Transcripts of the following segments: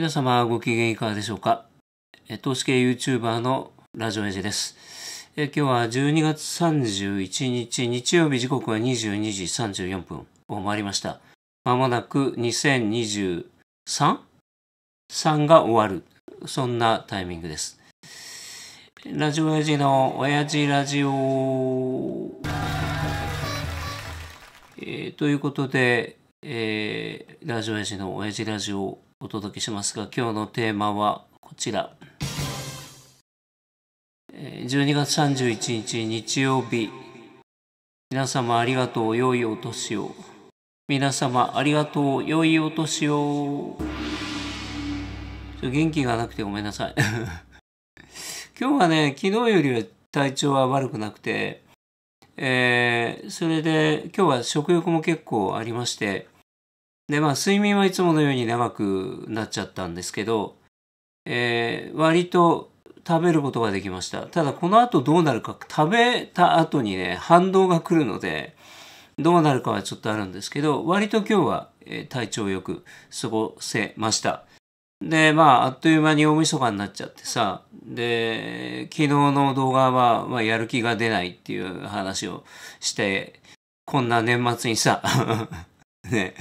皆様ご機嫌いかがでしょうか投資系 YouTuber のラジオエジです。え今日は12月31日日曜日時刻は22時34分を回りました。まもなく 2023?3 が終わる。そんなタイミングです。ラジオエジの親父ラジオ、えー、ということで、えー、ラジオエジの親父ラジオお届けしますが、今日のテーマはこちら。12月31日日曜日、皆様ありがとう、良いお年を。皆様ありがとう、良いお年を。元気がなくてごめんなさい。今日はね、昨日よりは体調は悪くなくて、えー、それで今日は食欲も結構ありまして、で、まあ、睡眠はいつものように長くなっちゃったんですけど、えー、割と食べることができました。ただ、この後どうなるか、食べた後にね、反動が来るので、どうなるかはちょっとあるんですけど、割と今日は、えー、体調よく過ごせました。で、まあ、あっという間に大晦日になっちゃってさ、で、昨日の動画は、まあ、やる気が出ないっていう話をして、こんな年末にさ、ね、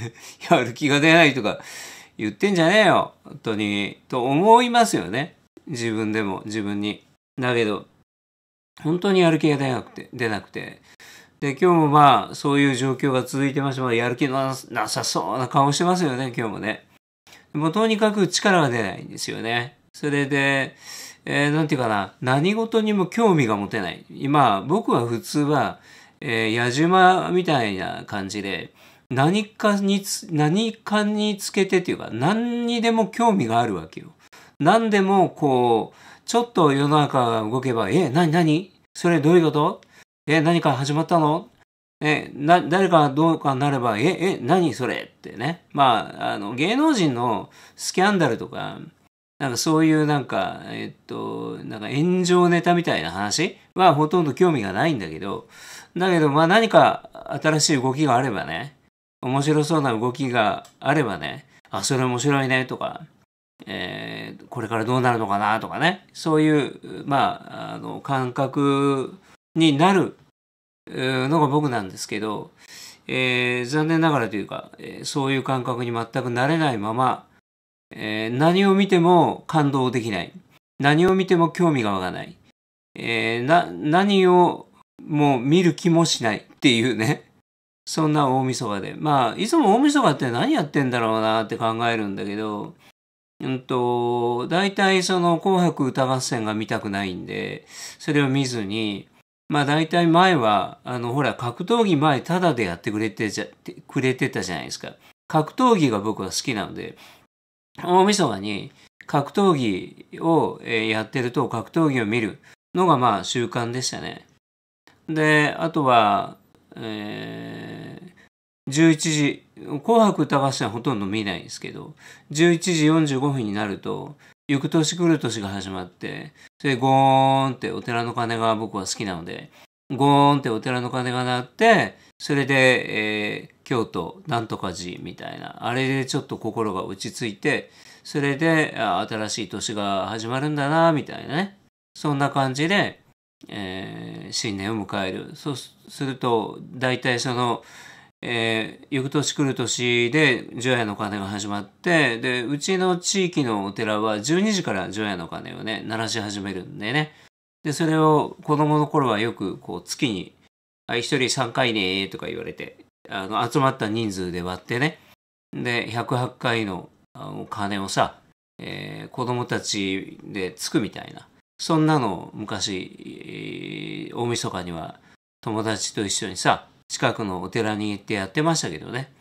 やる気が出ないとか言ってんじゃねえよ、本当に、と思いますよね。自分でも、自分に。だけど、本当にやる気が出なくて、出なくて。で、今日もまあ、そういう状況が続いてまして、まあ、やる気のなさそうな顔してますよね、今日もね。もうとにかく力が出ないんですよね。それで、えー、なんていうかな、何事にも興味が持てない。今、僕は普通は、えー、矢島みたいな感じで、何かにつ、何かにつけてっていうか、何にでも興味があるわけよ。何でもこう、ちょっと世の中が動けば、え、何何それどういうことえ、何か始まったのえ、な、誰かどうかなれば、え、え、何それってね。まあ、あの、芸能人のスキャンダルとか、なんかそういうなんか、えっと、なんか炎上ネタみたいな話はほとんど興味がないんだけど、だけどまあ何か新しい動きがあればね、面白そうな動きがあればね、あ、それ面白いねとか、えー、これからどうなるのかなとかね、そういう、まあ、あの、感覚になるのが僕なんですけど、えー、残念ながらというか、えー、そういう感覚に全くなれないまま、えー、何を見ても感動できない。何を見ても興味がわかない。えー、な、何をもう見る気もしないっていうね。そんな大晦日で。まあ、いつも大晦日って何やってんだろうなって考えるんだけど、うんと、大体その紅白歌合戦が見たくないんで、それを見ずに、まあ大体前は、あの、ほら、格闘技前タダでやってくれてじゃ、くれてたじゃないですか。格闘技が僕は好きなので、大晦日に格闘技をやってると格闘技を見るのがまあ習慣でしたね。で、あとは、えー、11時、紅白歌合戦はほとんど見ないんですけど、11時45分になると、行く年来る年が始まって、それでゴーンってお寺の鐘が僕は好きなので、ゴーンってお寺の鐘が鳴って、それで、えー、京都なんとか寺みたいな、あれでちょっと心が落ち着いて、それで新しい年が始まるんだな、みたいなね。そんな感じで、えー、新年を迎えるそうすると大体その、えー、翌年来る年で除夜の鐘が始まってでうちの地域のお寺は12時から除夜の鐘をね鳴らし始めるんでねでそれを子供の頃はよくこう月に「あ1人3回ね」とか言われてあの集まった人数で割ってねで108回のあの鐘をさ、えー、子供たちでつくみたいなそんなの昔、大晦日には友達と一緒にさ、近くのお寺に行ってやってましたけどね。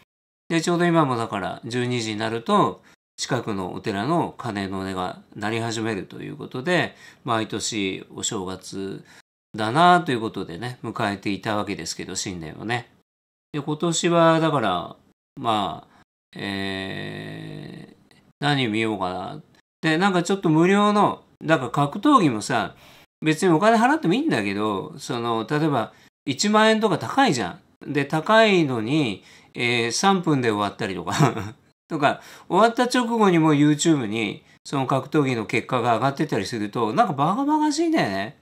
で、ちょうど今もだから12時になると、近くのお寺の鐘の音が鳴り始めるということで、毎年お正月だなということでね、迎えていたわけですけど、新年をね。で、今年はだから、まあ、えー、何見ようかな。で、なんかちょっと無料のだから格闘技もさ、別にお金払ってもいいんだけど、その、例えば1万円とか高いじゃん。で、高いのに、えー、3分で終わったりとか とか、終わった直後にも YouTube に、その格闘技の結果が上がってたりすると、なんかバカバカしいんだよね。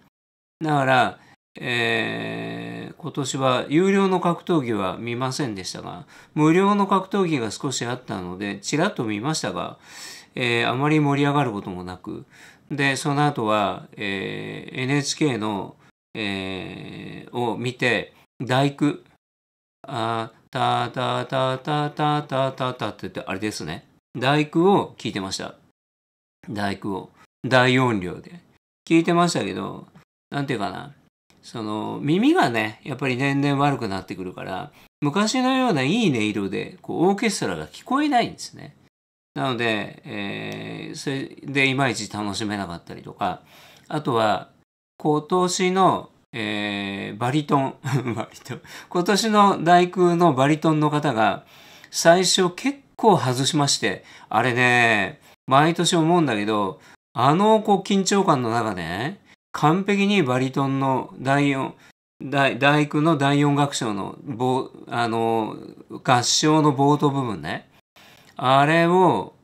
だから、えー、今年は有料の格闘技は見ませんでしたが、無料の格闘技が少しあったので、ちらっと見ましたが、えー、あまり盛り上がることもなく、でその後は、えー、NHK の、えー、を見て大工あたたたたたたたたって言ってあれですね大工を聞いてました大工を大音量で聞いてましたけどなんていうかなその耳がねやっぱり年々悪くなってくるから昔のようないい音色でこうオーケストラが聞こえないんですね。なので、えー、それでいまいち楽しめなかったりとか、あとは、今年の、えー、バリトン、バリトン、今年の大空のバリトンの方が、最初結構外しまして、あれね、毎年思うんだけど、あの、こう、緊張感の中で、ね、完璧にバリトンの第四、大工の第四楽章の、あの、合唱の冒頭部分ね、あれを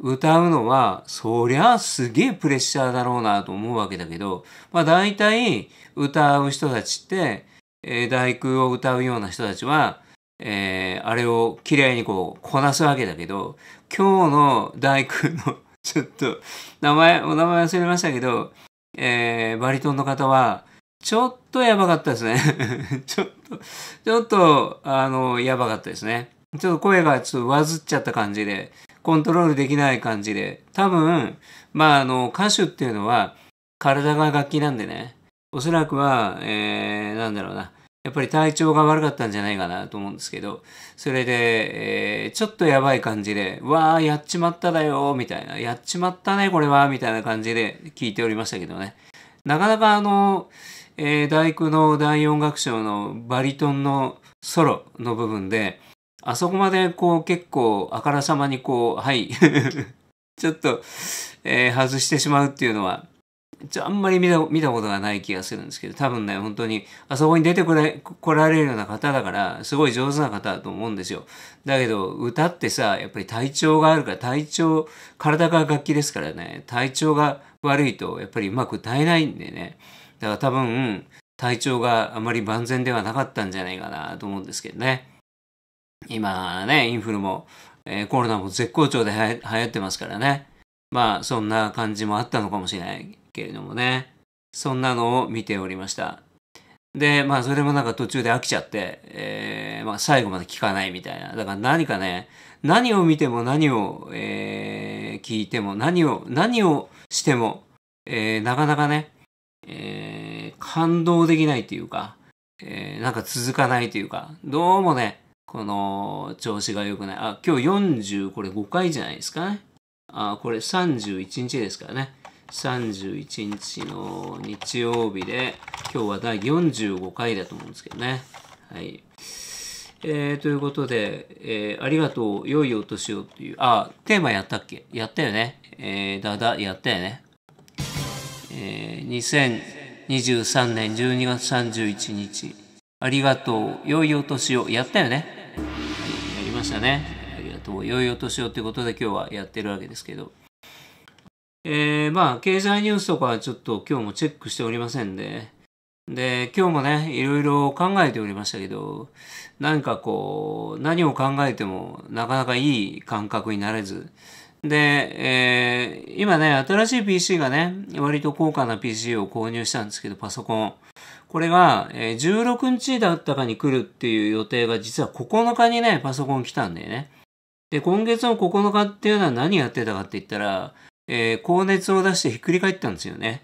歌うのは、そりゃすげえプレッシャーだろうなと思うわけだけど、まあ大体歌う人たちって、えー、大工を歌うような人たちは、えー、あれを綺麗にこう、こなすわけだけど、今日の大工のちょっと、名前、お名前忘れましたけど、えー、バリトンの方は、ちょっとやばかったですね ちょっと、ちょっと、あの、やばかったですね。ちょっと声がちょっとわずっちゃった感じで、コントロールできない感じで、多分、まあ、あの、歌手っていうのは、体が楽器なんでね、おそらくは、えー、なんだろうな、やっぱり体調が悪かったんじゃないかなと思うんですけど、それで、えー、ちょっとやばい感じで、わー、やっちまっただよ、みたいな、やっちまったね、これは、みたいな感じで聞いておりましたけどね。なかなかあの、えー、大工の第4楽章のバリトンのソロの部分で、あそこまでこう結構あからさまにこう、はい、ちょっと、えー、外してしまうっていうのは、あんまり見た見たことがない気がするんですけど、多分ね、本当に、あそこに出てこら来られるような方だから、すごい上手な方だと思うんですよ。だけど、歌ってさ、やっぱり体調があるから、体調、体が楽器ですからね、体調が悪いと、やっぱりうまく歌えないんでね。だから多分、体調があまり万全ではなかったんじゃないかなと思うんですけどね。今ね、インフルも、えー、コロナも絶好調で流行ってますからね。まあ、そんな感じもあったのかもしれないけれどもね。そんなのを見ておりました。で、まあ、それもなんか途中で飽きちゃって、えー、まあ、最後まで聞かないみたいな。だから何かね、何を見ても何を、えー、聞いても、何を、何をしても、えー、なかなかね、えー、感動できないというか、えー、なんか続かないというか、どうもね、この調子が良くない。あ、今日40、これ5回じゃないですかね。あ、これ31日ですからね。31日の日曜日で、今日は第45回だと思うんですけどね。はい。えー、ということで、えー、ありがとう、良いお年をという、あ、テーマやったっけやったよね。えー、だだ、やったよね。えー、2023年12月31日、ありがとう、良いお年を、やったよね。したね。ありがとう。良いお年をってことで今日はやってるわけですけど。えー、まあ、経済ニュースとかはちょっと今日もチェックしておりませんで、で、今日もね、いろいろ考えておりましたけど、何かこう、何を考えてもなかなかいい感覚になれず、で、えー、今ね、新しい PC がね、割と高価な PC を購入したんですけど、パソコン。これが、えー、16日だったかに来るっていう予定が、実は9日にね、パソコン来たんだよね。で、今月の9日っていうのは何やってたかって言ったら、えー、高熱を出してひっくり返ったんですよね。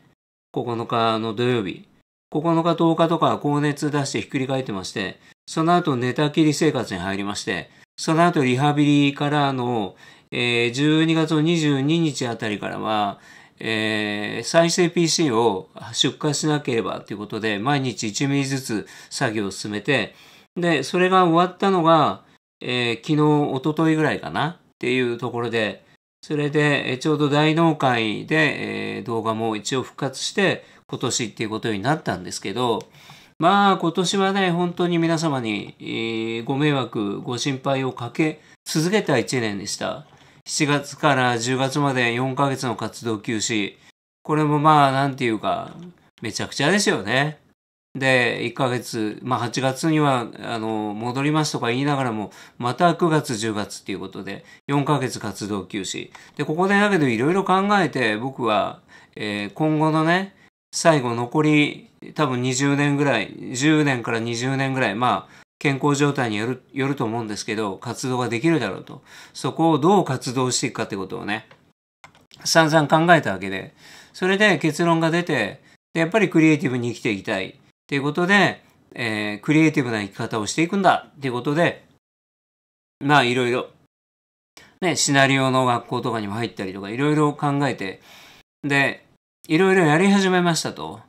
9日の土曜日。9日10日とか高熱出してひっくり返ってまして、その後寝たきり生活に入りまして、その後リハビリからの、えー、12月の22日あたりからは、えー、再生 PC を出荷しなければということで、毎日1ミリずつ作業を進めて、で、それが終わったのが、えー、昨日、おとといぐらいかなっていうところで、それで、ちょうど大納会で、えー、動画も一応復活して、今年っていうことになったんですけど、まあ今年はね、本当に皆様に、えー、ご迷惑、ご心配をかけ続けた一年でした。7月から10月まで4ヶ月の活動休止。これもまあ、なんていうか、めちゃくちゃですよね。で、1ヶ月、まあ8月には、あの、戻りますとか言いながらも、また9月、10月っていうことで、4ヶ月活動休止。で、ここでだけどいろいろ考えて、僕は、えー、今後のね、最後残り多分20年ぐらい、10年から20年ぐらい、まあ、健康状態によるよると思うんですけど、活動ができるだろうと。そこをどう活動していくかってことをね、散々考えたわけで、それで結論が出て、でやっぱりクリエイティブに生きていきたいっていうことで、えー、クリエイティブな生き方をしていくんだっていうことで、まあいろいろ、ね、シナリオの学校とかにも入ったりとか、いろいろ考えて、で、いろいろやり始めましたと。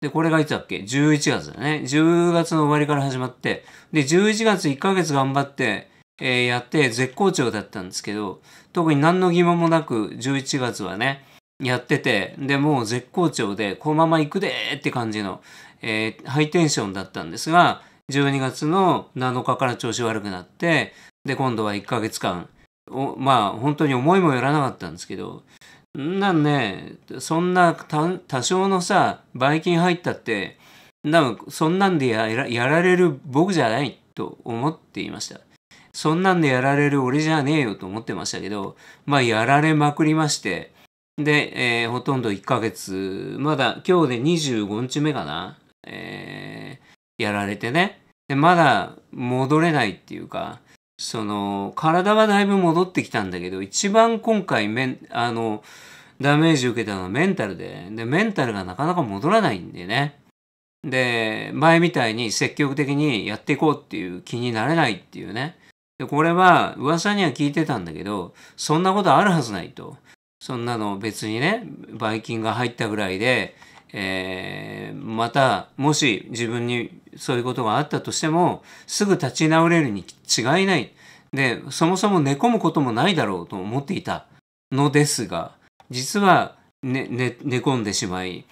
で、これがいつだっけ ?11 月だね。10月の終わりから始まって、で、11月1ヶ月頑張って、えー、やって絶好調だったんですけど、特に何の疑問もなく11月はね、やってて、で、もう絶好調で、このまま行くでーって感じの、えー、ハイテンションだったんですが、12月の7日から調子悪くなって、で、今度は1ヶ月間、まあ、本当に思いもよらなかったんですけど、なんね、そんな多少のさ、ばい菌入ったって、なそんなんでやられる僕じゃないと思っていました。そんなんでやられる俺じゃねえよと思ってましたけど、まあやられまくりまして、で、えー、ほとんど1ヶ月、まだ今日で25日目かな、えー、やられてね。で、まだ戻れないっていうか、その、体はだいぶ戻ってきたんだけど、一番今回メン、あの、ダメージ受けたのはメンタルで、で、メンタルがなかなか戻らないんでね。で、前みたいに積極的にやっていこうっていう気になれないっていうね。で、これは噂には聞いてたんだけど、そんなことあるはずないと。そんなの別にね、バイキンが入ったぐらいで、えー、またもし自分にそういうことがあったとしてもすぐ立ち直れるに違いないでそもそも寝込むこともないだろうと思っていたのですが実は、ねね、寝込んでしまい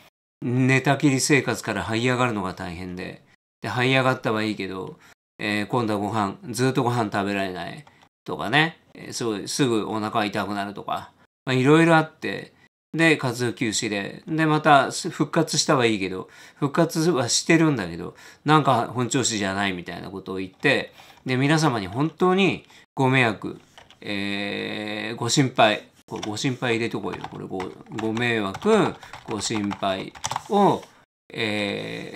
寝たきり生活から這い上がるのが大変でで這い上がったはいいけど、えー、今度はご飯ずっとご飯食べられないとかねすぐすぐお腹痛くなるとかいろいろあってで、活動休止で。で、また復活したはいいけど、復活はしてるんだけど、なんか本調子じゃないみたいなことを言って、で、皆様に本当にご迷惑、えー、ご心配、ご心配入れとこうよ。これご、ご迷惑、ご心配を、え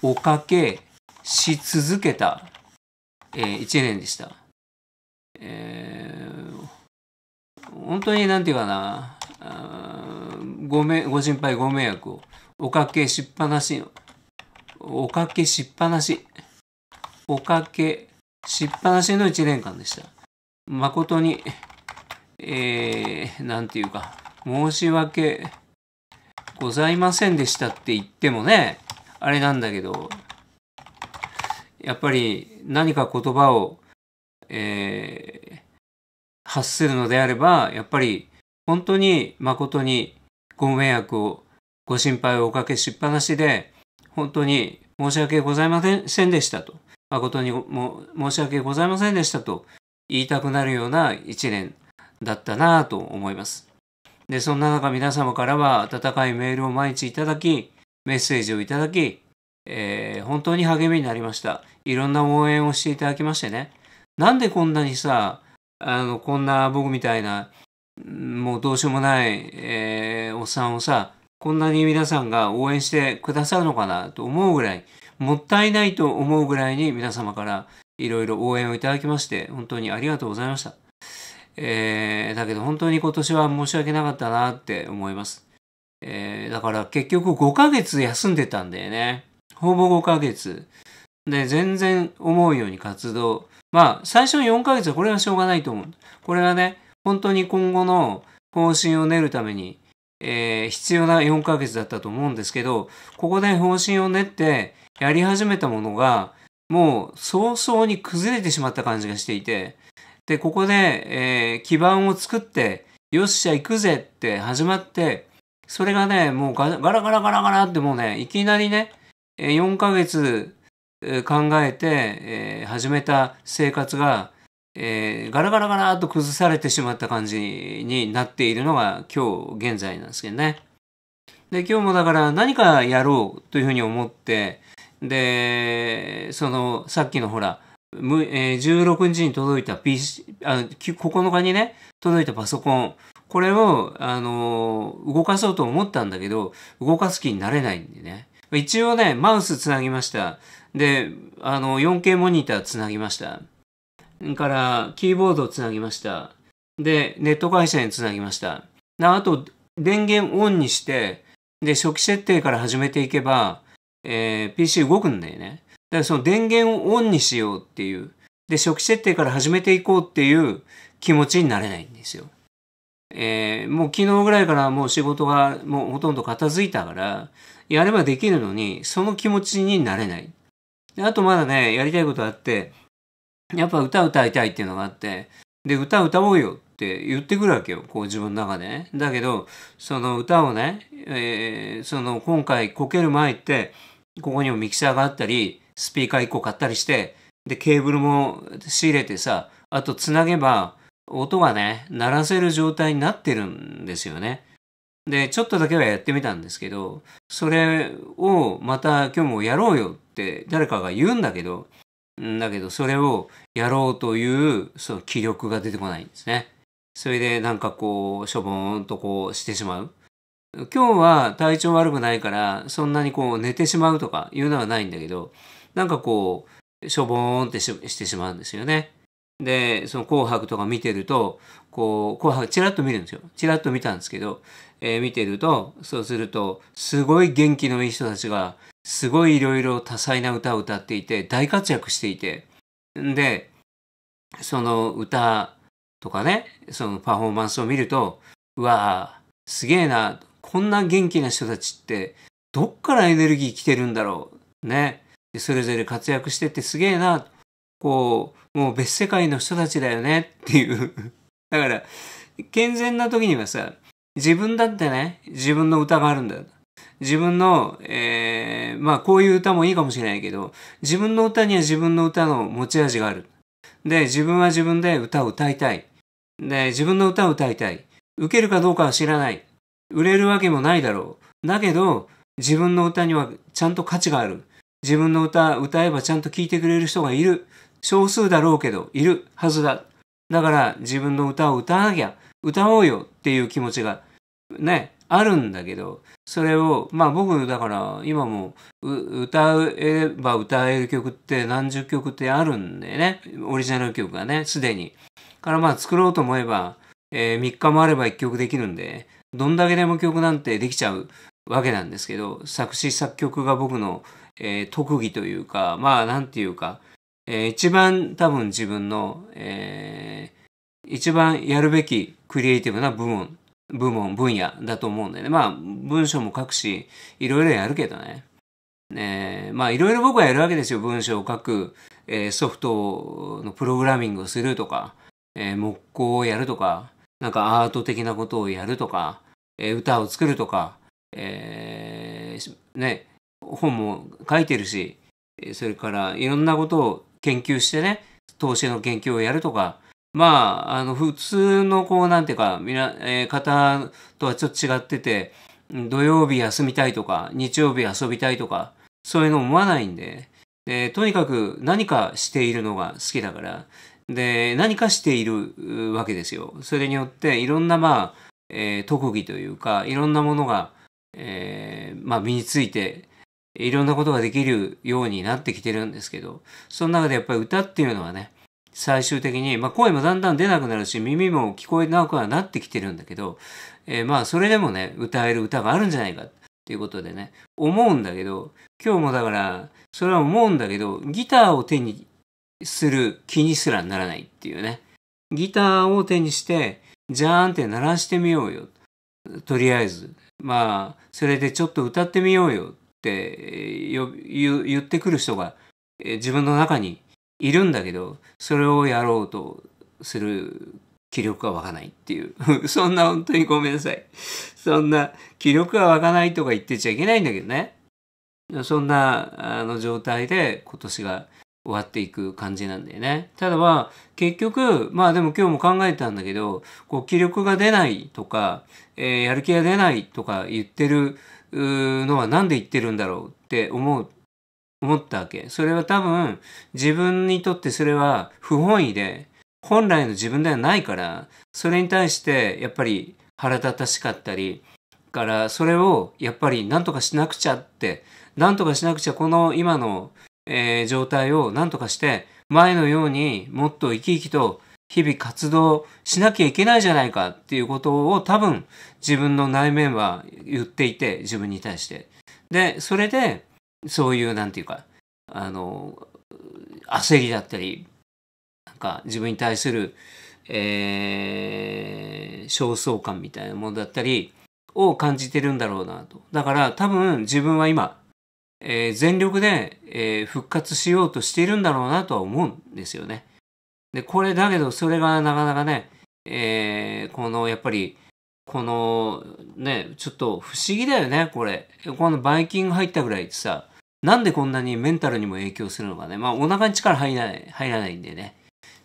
ー、おかけし続けた、えー、1年でした。えー、本当になんていうかな、ごめご心配ご迷惑をおかけしっぱなしおかけしっぱなしおかけしっぱなしの1年間でした誠にえー、なんていうか申し訳ございませんでしたって言ってもねあれなんだけどやっぱり何か言葉を、えー、発するのであればやっぱり本当に誠にご迷惑を、ご心配をおかけしっぱなしで、本当に申し訳ございませんでしたと、誠にも申し訳ございませんでしたと言いたくなるような一年だったなぁと思います。で、そんな中皆様からは温かいメールを毎日いただき、メッセージをいただき、えー、本当に励みになりました。いろんな応援をしていただきましてね。なんでこんなにさ、あの、こんな僕みたいなもうどうしようもない、えー、おっさんをさ、こんなに皆さんが応援してくださるのかなと思うぐらい、もったいないと思うぐらいに皆様からいろいろ応援をいただきまして、本当にありがとうございました。えー、だけど本当に今年は申し訳なかったなって思います。えー、だから結局5ヶ月休んでたんだよね。ほぼ5ヶ月。で、全然思うように活動。まあ、最初の4ヶ月はこれはしょうがないと思う。これはね、本当に今後の方針を練るために、えー、必要な4ヶ月だったと思うんですけど、ここで方針を練ってやり始めたものが、もう早々に崩れてしまった感じがしていて、で、ここで、えー、基盤を作って、よっしゃ行くぜって始まって、それがね、もうガラガラガラガラってもうね、いきなりね、4ヶ月考えて、えー、始めた生活が、えー、ガラガラガラと崩されてしまった感じになっているのが今日現在なんですけどね。で、今日もだから何かやろうというふうに思って、で、その、さっきのほら、16日に届いた PC、あ9日にね、届いたパソコン、これを、あの動かそうと思ったんだけど、動かす気になれないんでね。一応ね、マウスつなぎました。で、あの、4K モニターつなぎました。からキーボードをつなぎました。で、ネット会社につなぎました。あと、電源オンにして、で、初期設定から始めていけば、えー、PC 動くんだよね。だからその電源をオンにしようっていう、で、初期設定から始めていこうっていう気持ちになれないんですよ。えー、もう昨日ぐらいからもう仕事がもうほとんど片付いたから、やればできるのに、その気持ちになれない。あとまだね、やりたいことあって、やっぱ歌歌いたいっていうのがあってで歌歌おうよって言ってくるわけよこう自分の中でねだけどその歌をね、えー、その今回こける前ってここにもミキサーがあったりスピーカー1個買ったりしてでケーブルも仕入れてさあとつなげば音がね鳴らせる状態になってるんですよね。で、ちょっとだけはやってみたんですけど、それをまた今日もやろうよって誰かが言うんだけど、だけど、それをやろうという、その気力が出てこないんですね。それでなんかこう、しょぼーんとこうしてしまう。今日は体調悪くないから、そんなにこう寝てしまうとかいうのはないんだけど、なんかこう、しょぼーんってしてしまうんですよね。で、その紅白とか見てると、こう、紅白ちらっと見るんですよ。ちらっと見たんですけど、えー、見てると、そうすると、すごい元気のいい人たちが、すごいいろいろ多彩な歌を歌っていて大活躍していてでその歌とかねそのパフォーマンスを見るとうわーすげえなこんな元気な人たちってどっからエネルギー来てるんだろうねそれぞれ活躍しててすげえなこうもう別世界の人たちだよねっていうだから健全な時にはさ自分だってね自分の歌があるんだ自分の、えー、まあこういう歌もいいかもしれないけど、自分の歌には自分の歌の持ち味がある。で、自分は自分で歌を歌いたい。で、自分の歌を歌いたい。受けるかどうかは知らない。売れるわけもないだろう。だけど、自分の歌にはちゃんと価値がある。自分の歌、歌えばちゃんと聴いてくれる人がいる。少数だろうけど、いるはずだ。だから、自分の歌を歌わなきゃ、歌おうよっていう気持ちが、ね、あるんだけど、それを、まあ僕、だから今も歌えば歌える曲って何十曲ってあるんでね、オリジナル曲がね、すでに。からまあ作ろうと思えば、えー、3日もあれば1曲できるんで、どんだけでも曲なんてできちゃうわけなんですけど、作詞作曲が僕の、えー、特技というか、まあ何て言うか、えー、一番多分自分の、えー、一番やるべきクリエイティブな部門部門、分野だと思うんだよね。まあ、文章も書くし、いろいろやるけどね。えー、まあ、いろいろ僕はやるわけですよ。文章を書く、えー、ソフトのプログラミングをするとか、えー、木工をやるとか、なんかアート的なことをやるとか、えー、歌を作るとか、えー、ね、本も書いてるし、それからいろんなことを研究してね、投資の研究をやるとか、まあ、あの、普通の、こう、なんていうか、みな、えー、方とはちょっと違ってて、土曜日休みたいとか、日曜日遊びたいとか、そういうの思わないんで、で、とにかく何かしているのが好きだから、で、何かしているわけですよ。それによって、いろんな、まあ、えー、特技というか、いろんなものが、えー、まあ、身について、いろんなことができるようになってきてるんですけど、その中でやっぱり歌っていうのはね、最終的に、まあ、声もだんだん出なくなるし耳も聞こえなくはなってきてるんだけど、えー、まあそれでもね歌える歌があるんじゃないかっていうことでね思うんだけど今日もだからそれは思うんだけどギターを手にする気にすらならないっていうねギターを手にしてじゃーんって鳴らしてみようよとりあえずまあそれでちょっと歌ってみようよって言ってくる人が自分の中にいるんだけどそれをやろうとする気力が湧かないっていう そんな本当にごめんなさいそんな気力が湧かないとか言ってちゃいけないんだけどねそんなあの状態で今年が終わっていく感じなんだよね。ただは結局まあでも今日も考えたんだけどこう気力が出ないとか、えー、やる気が出ないとか言ってるのは何で言ってるんだろうって思う思ったわけ。それは多分自分にとってそれは不本意で本来の自分ではないからそれに対してやっぱり腹立たしかったりからそれをやっぱり何とかしなくちゃって何とかしなくちゃこの今の、えー、状態を何とかして前のようにもっと生き生きと日々活動しなきゃいけないじゃないかっていうことを多分自分の内面は言っていて自分に対して。で、それでそういうなんていうかあの焦りだったりなんか自分に対する、えー、焦燥感みたいなものだったりを感じてるんだろうなとだから多分自分は今、えー、全力で、えー、復活しようとしているんだろうなとは思うんですよねでこれだけどそれがなかなかね、えこのやっぱりこのねちょっと不思議だよねこれこのバイキング入ったぐらいってさなんでこんなにメンタルにも影響するのかね。まあ、お腹に力入らない、入らないんでね。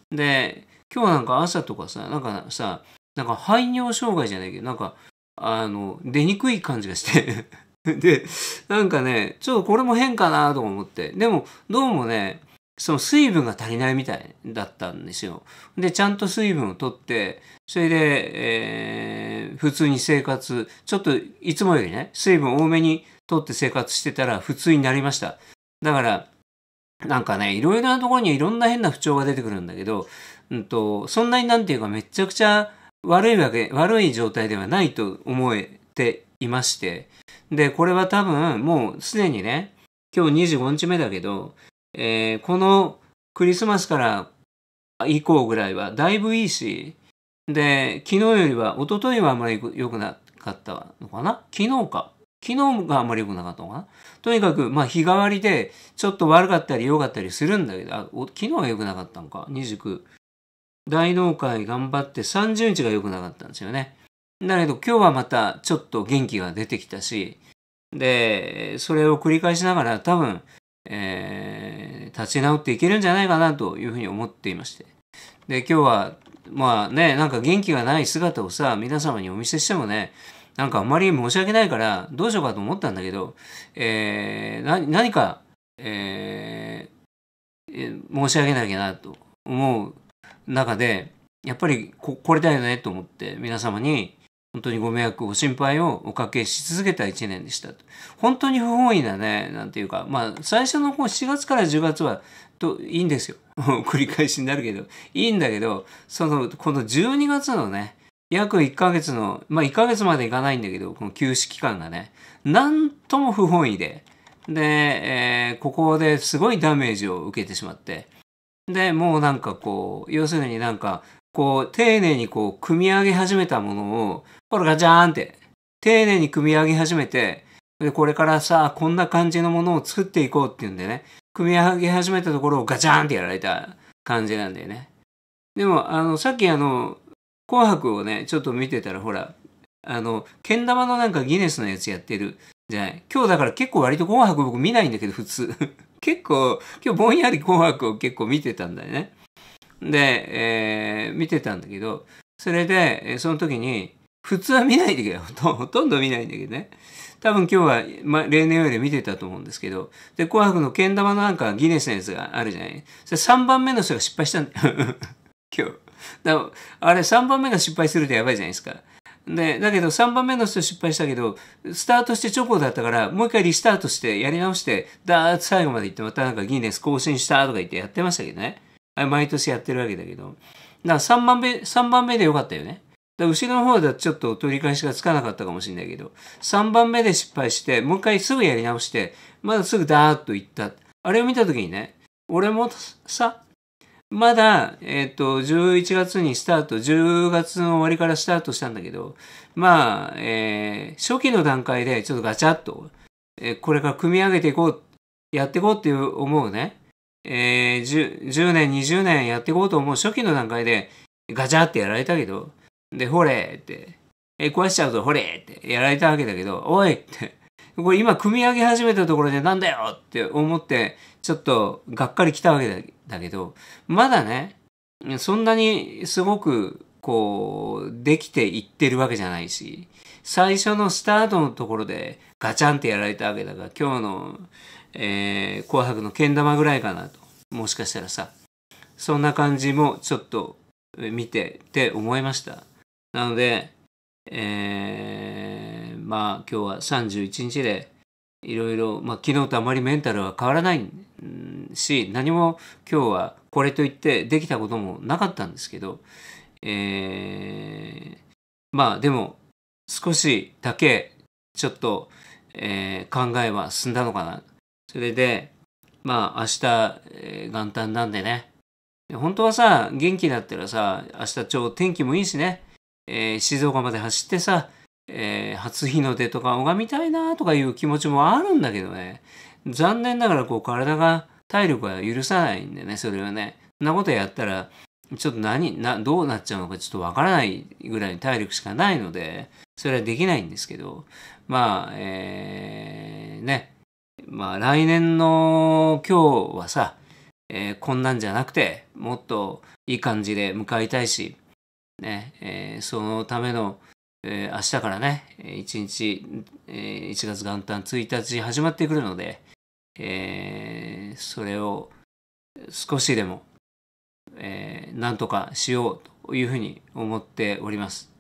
で、今日なんか朝とかさ、なんかさ、なんか排尿障害じゃないけど、なんか、あの、出にくい感じがして で、なんかね、ちょっとこれも変かなと思って。でも、どうもね、その水分が足りないみたいだったんですよ。で、ちゃんと水分をとって、それで、えー、普通に生活、ちょっといつもよりね、水分多めに通って生活してたら普通になりました。だから、なんかね、いろいろなところにいろんな変な不調が出てくるんだけど、うんと、そんなになんていうかめちゃくちゃ悪いわけ、悪い状態ではないと思えていまして、で、これは多分もうすでにね、今日25日目だけど、えー、このクリスマスから以降ぐらいはだいぶいいし、で、昨日よりは、一昨日はあんまり良くなかったのかな昨日か。昨日があんまり良くなかったのかなとにかく、まあ、日替わりで、ちょっと悪かったり良かったりするんだけど、あ、昨日は良くなかったのか、二9大納会頑張って30日が良くなかったんですよね。だけど今日はまたちょっと元気が出てきたし、で、それを繰り返しながら多分、えー、立ち直っていけるんじゃないかなというふうに思っていまして。で、今日は、まあね、なんか元気がない姿をさ、皆様にお見せしてもね、なんかあんまり申し訳ないから、どうしようかと思ったんだけど、えー、何か、えー、申し上げなきゃなと思う中で、やっぱりここれだよねと思って皆様に本当にご迷惑、ご心配をおかけし続けた1年でした本当に不本意だね、なんていうか、まあ、最初の方、7月から10月はといいんですよ。繰り返しになるけど、いいんだけど、その、この12月のね、約1ヶ月の、まあ1ヶ月までいかないんだけど、この休止期間がね、なんとも不本意で、で、えー、ここですごいダメージを受けてしまって、で、もうなんかこう、要するになんか、こう、丁寧にこう、組み上げ始めたものを、これガチャーンって、丁寧に組み上げ始めて、で、これからさ、こんな感じのものを作っていこうっていうんでね、組み上げ始めたところをガチャーンってやられた感じなんだよね。でも、あの、さっきあの、紅白をね、ちょっと見てたら、ほら、あの、けん玉のなんかギネスのやつやってるじゃない。今日だから結構割と紅白僕見ないんだけど、普通。結構、今日ぼんやり紅白を結構見てたんだよね。で、えー、見てたんだけど、それで、その時に、普通は見ないんだけど、ほとんど見ないんだけどね。多分今日は、ま、例年より見てたと思うんですけど、で、紅白のけん玉のなんかギネスのやつがあるじゃない。それ3番目の人が失敗したんだ 今日。だあれ3番目が失敗するとやばいじゃないですか。で、だけど3番目の人失敗したけど、スタートして直後だったから、もう一回リスタートしてやり直して、ダーっと最後まで行ってまたなんかギネス更新したとか言ってやってましたけどね。あれ毎年やってるわけだけど。だから3番目、3番目でよかったよね。だ後ろの方だとちょっと取り返しがつかなかったかもしれないけど、3番目で失敗して、もう一回すぐやり直して、まだすぐダーッと行った。あれを見た時にね、俺もさ、まだ、えっ、ー、と、11月にスタート、10月の終わりからスタートしたんだけど、まあ、えー、初期の段階でちょっとガチャっと、えー、これから組み上げていこう、やっていこうっていう思うね、えー10、10年、20年やっていこうと思う初期の段階で、ガチャってやられたけど、で、ほれって、えー、壊しちゃうとほれってやられたわけだけど、おいって、これ今組み上げ始めたところでなんだよって思って、ちょっとがっかり来たわけだけど、まだね、そんなにすごくこう、できていってるわけじゃないし、最初のスタートのところでガチャンってやられたわけだから、今日の、えー、紅白のけん玉ぐらいかなと。もしかしたらさ、そんな感じもちょっと見てって思いました。なので、えーまあ今日は31日でいろいろ、まあ、昨日とあまりメンタルは変わらないし何も今日はこれといってできたこともなかったんですけど、えー、まあでも少しだけちょっと、えー、考えは進んだのかな。それでまあ明日、えー、元旦なんでね本当はさ元気だったらさ明日ちょど天気もいいしね、えー、静岡まで走ってさえー、初日の出とか拝みたいなとかいう気持ちもあるんだけどね、残念ながらこう体が、体力が許さないんでね、それはね。そんなことやったら、ちょっと何、な、どうなっちゃうのかちょっとわからないぐらい体力しかないので、それはできないんですけど、まあ、えー、ね、まあ来年の今日はさ、えー、こんなんじゃなくて、もっといい感じで向かいたいし、ね、えー、そのための、えー、明日からね、1日、えー、1月元旦1日始まってくるので、えー、それを少しでも、えー、なんとかしようというふうに思っております。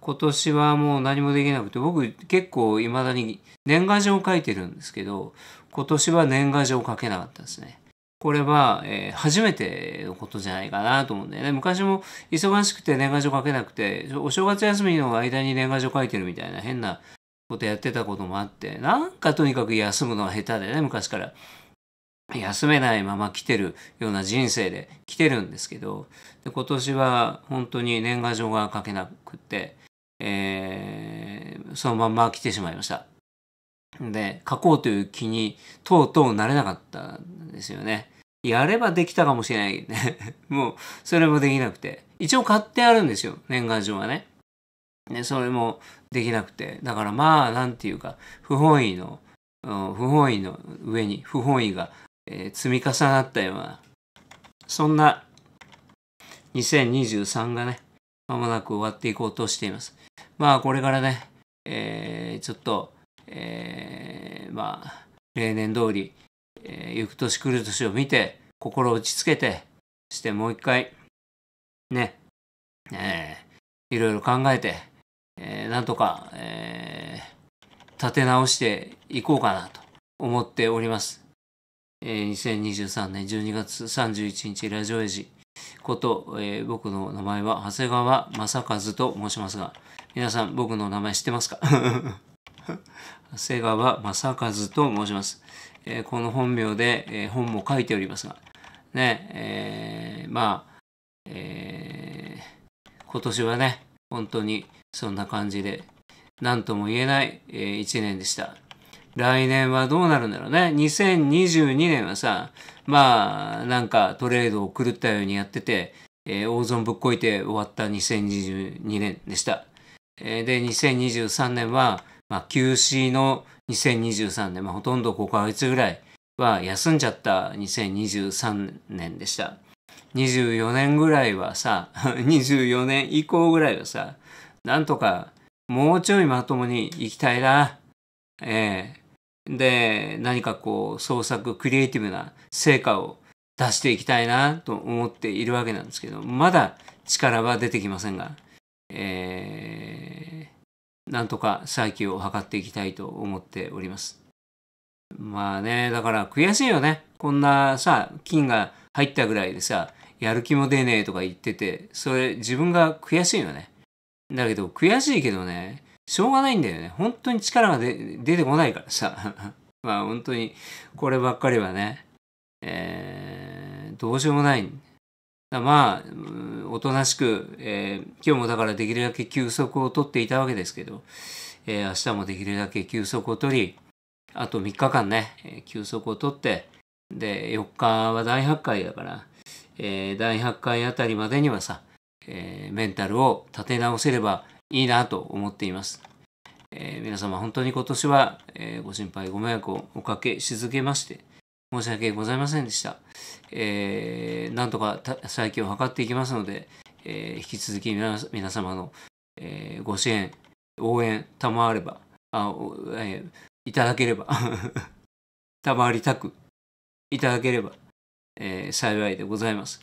今年はもう何もできなくて、僕結構未だに年賀状を書いてるんですけど、今年は年賀状を書けなかったですね。これは、えー、初めてのことじゃないかなと思うんだよね。昔も忙しくて年賀状書けなくて、お正月休みの間に年賀状書いてるみたいな変なことやってたこともあって、なんかとにかく休むのは下手でね、昔から。休めないまま来てるような人生で来てるんですけど、で今年は本当に年賀状が書けなくて、えー、そのまんま来てしまいました。で、書こうという気にとうとうなれなかったんですよね。やればできたかもしれないね。もう、それもできなくて。一応買ってあるんですよ、年賀状はね。ね、それもできなくて。だからまあ、なんていうか、不本意の、不本意の上に不本意が、えー、積み重なったような、そんな2023がね、まもなく終わっていこうとしています。まあ、これからね、えー、ちょっと、えー、まあ、例年通り、えー、行く年来る年を見て、心を落ち着けて、してもう一回、ね、えー、いろいろ考えて、えー、なんとか、えー、立て直していこうかなと思っております。えー、2023年12月31日、ラジオエジこと、えー、僕の名前は長谷川正和と申しますが、皆さん僕の名前知ってますか 長谷川正和と申します。えー、この本名で、えー、本も書いておりますが、ね、えー、まあ、えー、今年はね、本当にそんな感じで、何とも言えない、えー、1年でした。来年はどうなるんだろうね。2022年はさ、まあ、なんかトレードを狂ったようにやってて、えー、大損ぶっこいて終わった2022年でした。えー、で、2023年は、まあ、休止の2023年、まあ、ほとんど5ヶ月ぐらいは休んじゃった2023年でした。24年ぐらいはさ、24 年以降ぐらいはさ、なんとかもうちょいまともに行きたいな。えー、で、何かこう創作、クリエイティブな成果を出していきたいなと思っているわけなんですけど、まだ力は出てきませんが、えーなんとか再起を図っていきたいと思っております。まあね、だから悔しいよね。こんなさ、金が入ったぐらいでさ、やる気も出ねえとか言ってて、それ自分が悔しいよね。だけど悔しいけどね、しょうがないんだよね。本当に力が出てこないからさ。まあ本当にこればっかりはね、えー、どうしようもないまあ、おとなしく、えー、今日もだからできるだけ休息をとっていたわけですけど、えー、明日もできるだけ休息をとり、あと3日間ね、休息をとって、で、4日は大発会だから、えー、大発会あたりまでにはさ、えメンタルを立て直せればいいなと思っています。え皆様本当に今年は、えご心配ご迷惑をおかけし続けまして、申し訳ございませんでした。えー、なんとか再起を図っていきますので、えー、引き続き皆様の、えー、ご支援、応援、賜れば、あえー、いただければ 賜りたく、いただければ、えー、幸いでございます。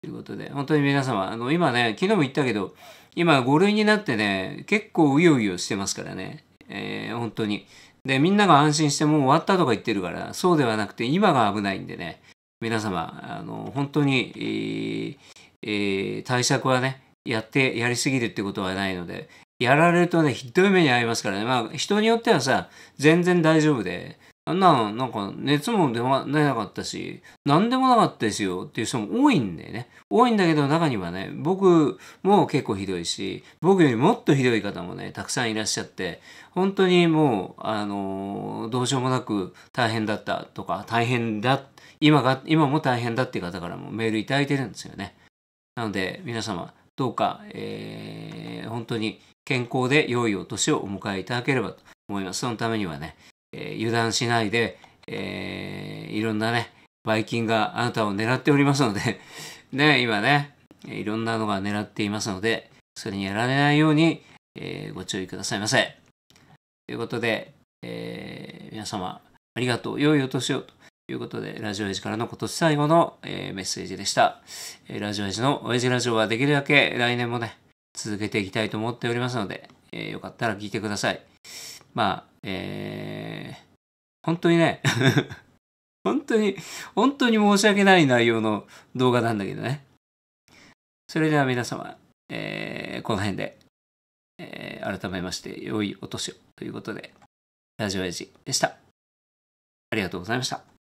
ということで、本当に皆様、あの、今ね、昨日も言ったけど、今5類になってね、結構うようよしてますからね、えー、本当に。で、みんなが安心してもう終わったとか言ってるから、そうではなくて今が危ないんでね、皆様、あの、本当に、えー、対策はね、やって、やりすぎるってことはないので、やられるとね、ひどい目に遭いますからね。まあ、人によってはさ、全然大丈夫で、あんな、なんか、熱も出なかったし、何でもなかったですよっていう人も多いんでね。多いんだけど、中にはね、僕も結構ひどいし、僕よりもっとひどい方もね、たくさんいらっしゃって、本当にもう、あのどうしようもなく大変だったとか、大変だ、今が、今も大変だっていう方からもメールいただいてるんですよね。なので、皆様、どうか、えー、本当に健康で良いお年をお迎えいただければと思います。そのためにはね、えー、油断しないで、えー、いろんなね、バイキンがあなたを狙っておりますので ね、今ね、いろんなのが狙っていますので、それにやられないように、えー、ご注意くださいませ。ということで、えー、皆様ありがとう、良いお年をということで、ラジオエイジからの今年最後の、えー、メッセージでした。えー、ラジオエイジのオエジラジオはできるだけ来年もね、続けていきたいと思っておりますので、えー、よかったら聞いてください。まあ、えー、本当にね、本当に、本当に申し訳ない内容の動画なんだけどね。それでは皆様、えー、この辺で。えー、改めまして良いお年をということで、ラジオエジでした。ありがとうございました。